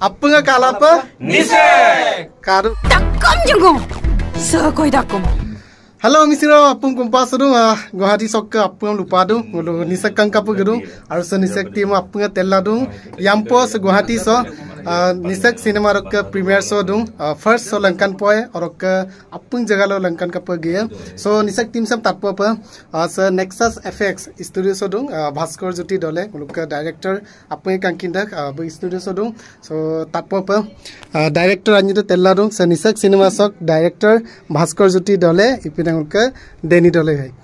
아빠가 갈아빠 니세 가루 닦음 중고 서거이 닦음 Hello, Mr. Apung Kumpas Rung. Gohati Sokka Apung Lupa Dung. Gohati Nisak Kangka Pugirung. Arusa Nisak Tim Apung Tela Dung. Yampos Gohati Sokka. निशक cinema रोक premiere show दूँ first show लंकन पोए और रोक अपुन जगह लो Lankan का पे गया सो निशक टीम सब तापो पे आज नेक्सस एफएक्स स्टूडियो शो दूँ भास्कर ज्योति डॉले उनका डायरेक्टर अपुन एक अंकित दक अब स्टूडियो शो दूँ सो तापो पे डायरेक्टर अंजु तो तेल्ला दूँ सो निशक सिनेमा सो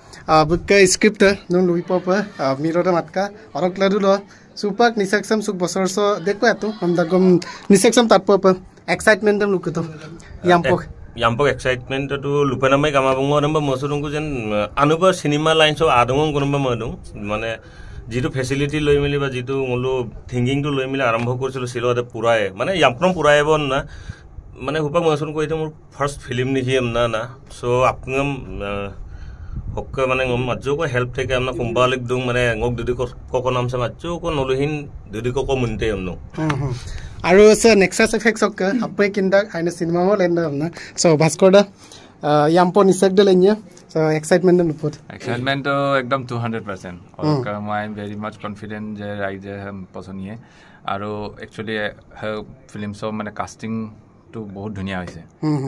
� স্ক্ৰিপ্ট নো লুই পপ মিৰ মাতকা অৰক লাৰু ল চুপাক নিচাকচাম চুক বছৰ দেখো এইটো কম দা কম নিচাকচাম তাত পাব এক্সাইটমেণ্ট লুকুত ইয়ামপক ইয়ামপক এক্সাইটমেণ্টটো লুপেনামাই গামাবং অনবা মছৰুংকো যেন আনুবা চিনেমা লাইন চব আদুং কোনোবা মই দিওঁ মানে যিটো ফেচিলিটি লৈ মেলি বা যিটো মোলো থিংকিংটো লৈ মেলি আৰম্ভ কৰিছিলোঁ শ্বিলতে পূৰাই মানে ইয়াম পূৰাই এব না মানে সোপাক মই চোন কৈ মোৰ ফাৰ্ষ্ট ফিল্ম নিহি না না চ' আপোনাৰ হককে মানে মাতছো ক হেল্প থাকে আমি কোম্পালিক দিওঁ মানে মোক দুদি কক নাম চাই মাতছো ক নলহীন দুদি কক মুনতে আমনো আৰু আছে নেক্সাস এফেক্টস ক আপৈ কিন্তা আইনে সিনেমা হল এন্ড আমনা সো ভাস্কৰ দা ইয়ামপো নিছক দে লেনি সো এক্সাইটমেন্ট ইন ফুট এক্সাইটমেন্ট একদম 200% অক মই I am very much confident যে রাইজে হাম পছন্দিয়ে আৰু একচুৱেলি ফিল্ম শ্ব মানে কাস্টিং ৰেটটো বহুত ধুনীয়া হৈছে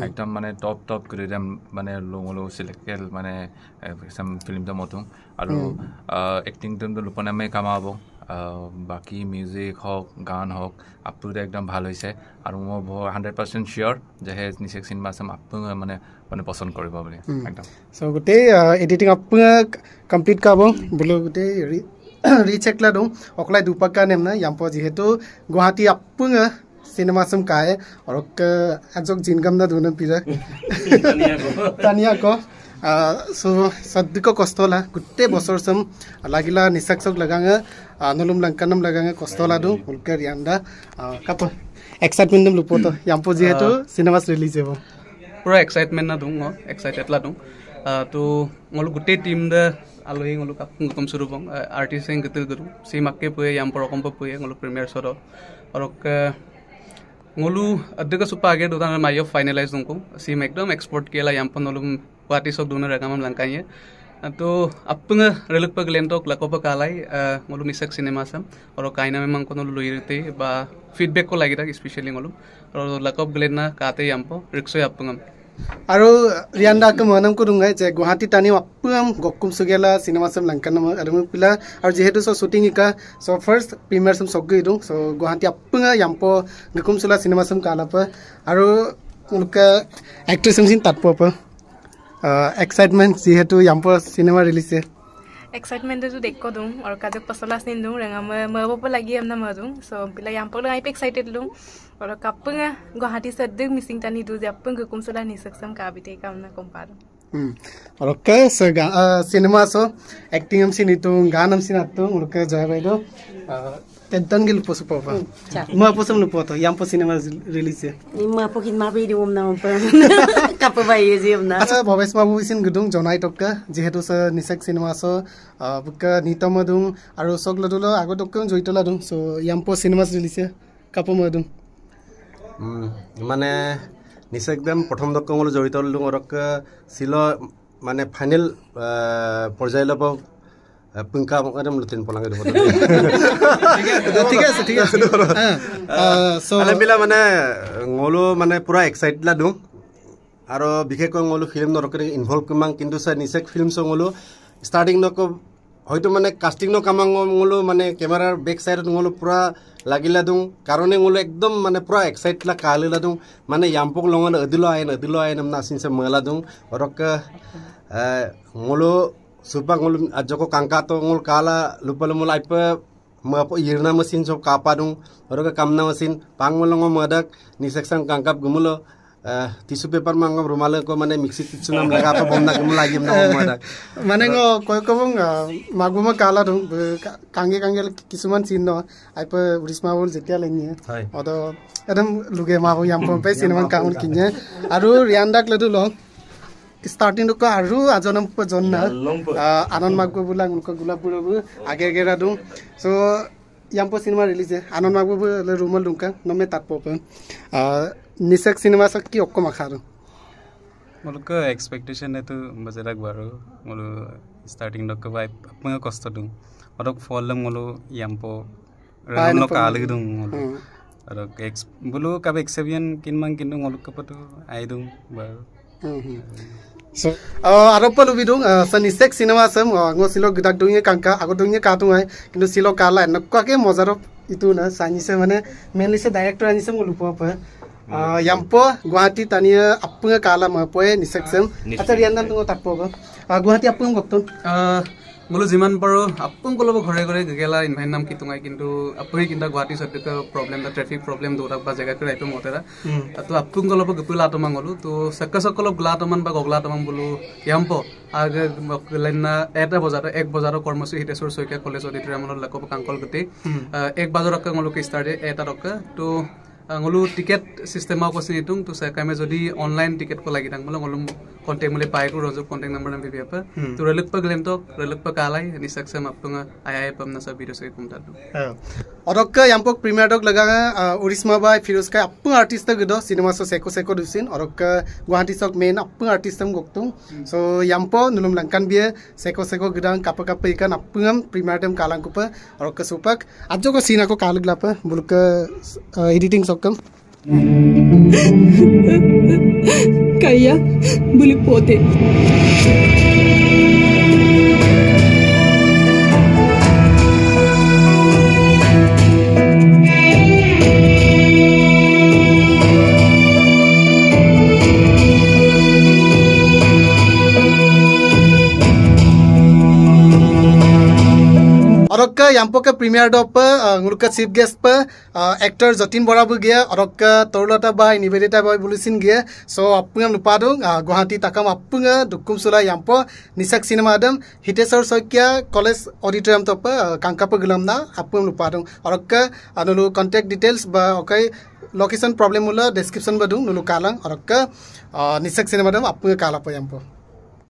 একদম মানে টপ টপ একদম মানে লওঁ লওঁ চিলেক্টেড মানে ফিল্মটো মতো আৰু এক্টিংটো লোপনামে কামাব বাকী মিউজিক হওক গান হওক আপটোতে একদম ভাল হৈছে আৰু মই হাণ্ড্ৰেড পাৰ্চেণ্ট চিয়'ৰ যে সেই নিচেক চিনেমা চাম আপোনাৰ মানে মানে পচন্দ কৰিব বুলি একদম চ' গোটেই এডিটিং আপোনাক কমপ্লিট কৰাব বোলো গোটেই ৰিচ একলা দিওঁ অকলে দুপাক কাৰণে মানে ইয়াম পৰা যিহেতু গুৱাহাটী আপোনাৰ सिनेमा चाहिँ काए अरू आजक झिनकम दा धुन पिर तानियाको सो सद्दिको कस्तो होला गुट्टै बसरसम्म लागिला निसाक सक लगाङ नलुम लङ्कानम लगाङ कस्तो होला दु हुल्के यान्डा कप एक्साइटमेन्ट लुपो त याम्पो जेहेतु सिनेमास रिलिज हेब पुरा एक्साइटमेन्ट ना दुङ एक्साइटेड ला दुङ तो मलु गुट्टै टिम द আলহী গলো কাপোম স্বৰূপ আৰ্টিষ্ট গতিল গলোঁ চিমাকে পুয়ে ইয়াম্প ৰকম্প পুয়ে গলোঁ প্ৰিমিয়াৰ শ্বৰ অৰকে ngolu adega supa age do dana mayo finalize dunku si mekdom export kela yampon nolu party sok dunu rakam am langkai ye to apung reluk pa glento klakopa kalai ngolu misak cinema sam oro kaina memang kono lu irte ba feedback ko lagi tak especially ngolu oro lakop glenna kate yampo rikso yapung আৰু ৰিয়ান দাক মহানাম কৰোঁ যে গুৱাহাটী টানি আপুম গকুম চুগেলা cinema চাম নাম আৰু পিলা আৰু যিহেতু চ' শ্বুটিং শিকা চ' ফাৰ্ষ্ট প্ৰিমিয়াৰ চাম চব গৈ দিওঁ চ' গুৱাহাটী আপুং য়াম্প গকুম চলা চিনেমা চাম কালাপ আৰু এক্ট্ৰেছ চিন তাত পোৱা এক্সাইটমেণ্ট যিহেতু য়াম্প চিনেমা ৰিলিজ এক্সাইটমেণ্টটো দেখো দিওঁ আৰু কাজক পচলা চিন দিওঁ ৰেঙা মই মই পাব লাগি আপোনাৰ মই দিওঁ চ' বিলাক ইয়াৰ পৰা আইপে এক্সাইটেড লওঁ আৰু কাপোঙা গুৱাহাটী চাৰ্দিক মিচিং টানি দিওঁ যে আপোন গুকুম চলা নিচাকচাম কাবিতে কামনা কম পাৰোঁ ৰকে চিনেমা আছো এক্টিং এম চিনিতো গান এম চিনাতো ৰকে জয় বাইদেউ যিহেতু চিনেমা আছো বুকা নিতম আৰু চক লাদু জড়িত চিনেমা ৰিলিজে মানে নিশ্চয় একদম প্ৰথম দকংলৈ জড়িত হ'লোঁ অৰক চিল মানে ফাইনেল পৰ্যায় ল'ব পুংকা একদম লুটিন পলাঙ্গি ঠিক আছে মানে মলো মানে পূৰা এক্সাইট লা আৰু বিশেষকৈ মলো ফিল্ম নৰকে ইনভলভ কৰিম কিন্তু চাই নিশ্চয় ফিল্ম চ' মলো ষ্টাৰ্টিং নক হয়তো মানে কাষ্টিং ন কামাং মোলো মানে কেমেৰাৰ বেক চাইডত মোলো পুৰা লাগিলা দিওঁ কাৰণে মোলো একদম মানে পুৰা এক্সাইট লাগ কাহিলা দিওঁ মানে য়ামপক লঙাল অদিলো আইন অদিলো আইন আপোনাৰ আছিছে মেলা দিওঁ অৰক মোলো চুপা মোলো আজকো কাংকাটো মোৰ কালা লুপালো মোলো আইপ ইৰনা মেচিন চব কাপা দিওঁ অৰক কামনা মেচিন পাং মোলো মদক নিচেকচাং কাংকাপ গুমলো টিছু পেপাৰ মাংগ ৰুমালৈকে মানে মিক্সিত টিছু নাম লাগে আকৌ বম নাকিম লাগিম মানে কৈ কব মাগু মই কালত কাংগে কাংগে কিছুমান চিহ্ন আইপ উৰিষ মা বুলি যেতিয়া লেঙিয়ে অত একদম লোকে মা বুলি আম পাই চিনেমা কাম কিনে আৰু ৰিয়ান দাক লৈতো লওঁ ষ্টাৰ্টিং লোক আৰু আজন জন্না আনন্দ মাগু বোলা লোক গোলাপবোৰ আগে আগে ৰাদোঁ চ' ইয়াম্প চিনেমা ৰিলিজ হে আনন্দ মাগু ৰুমৰ লোকা নমে তাত পাওঁ নিচেক চিনেমা চাওক কি অকণমান আশা আৰু মোক এক্সপেকটেশ্যন এইটো বজাই থাকিব আৰু মোৰ ষ্টাৰ্টিং লগে পাই আপোনাৰ কষ্ট দিওঁ অলপ ফল দিম মোলো ইয়াম্প কালি দিওঁ মোলো আৰু এক্স বোলো কাবাৰ এক্সপিৰিয়েন কিনমান কিন্তু মোলোক কাপতো আহি দিওঁ বাৰু আৰু পালো বিদু নিচেক চিনেমা আছে চিলক গীতাক দুঙে কাংকা আগত দুঙে কাটো আহে কিন্তু চিলক কালা এনেকুৱাকৈ মজাৰ ইটো না চাইনিছে মানে মেইনলিছে ডাইৰেক্টৰ আনিছে মোৰ লোপোৱা পৰা Yampo, Guati, Tania, Apung Kala Mapoe, Nisexem, Atarian to Tapova. Guati Apung Gokton, Muluziman Boro, Apungolo Corregore, Gela, in Menam Kitungai, into Apuik in the Guati Sotuka problem, the traffic problem, Dora Bazaka, to Motera, to Apungolo Gupulato Mangolo, to Sakasakolo Glataman Bagoglataman Bulu, Yampo, Agalena, Eta Bozata, Egg Bozato, Kormosi, Hitesur, Soka, Colesso, the Tramon, Lakopa, and Colgate, Egg Bazaraka Moluki started, Eta Roka, to ngolu ticket system ko sini tung tu sa kame jodi online ticket ko lagi tang mulo ngolum contact mule pai ko rojo contact number nam bibi apa tu reluk pa glem to reluk pa kalai ni saksam aptunga ai ai pamna sa video se kum tatu অৰক্কা ইয়াম্পক premiere ডক লগা উৰিষ্মা বাই ফিৰোজ কাই আপ্পু artist গদ cinema show' চেকো চেকো দুচিন অৰক্কা গুৱাহাটী চক মেইন আপ্পু আৰ্টিষ্টম গকতুং চ' ইয়াম্প নুলুম লংকান বিয়ে চেকো চেকো গদাং কাপা কাপা ইকান আপ্পুম প্ৰিমিয়াৰ টেম কালাংকুপ অৰক্কা চুপাক আজক চিন আকৌ কালগ্লাপ বুলুক এডিটিং চক లోకం కయ్యా బులిపోతే অৰক্ক ইয়ামপকে প্ৰিমিয়াৰ ডপ উলক chief guest guest actor Jatin বৰাবু গিয়ে অৰক্ক তৰুলতা বাই নিবেদিতা বাই বলেছেন গিয়ে সো আপুং নুপাদু গুহাটী তাকাম আপুং দুকুম সুলা ইয়ামপ নিশাক সিনেমা আদম হিতেশ্বৰ শইকীয়া কলেজ অডিটৰিয়াম টপ কাঙ্কাপ গুলাম না আপুং নুপাদু অরক্ক আনুলু কন্টেক্ট ডিটেলস বা অকে লোকেশন প্রবলেম হলো ডেসক্রিপশন বা দু নুলু কালাং অরক্ক নিশাক সিনেমা দম আপুং কালাপ ইয়ামপ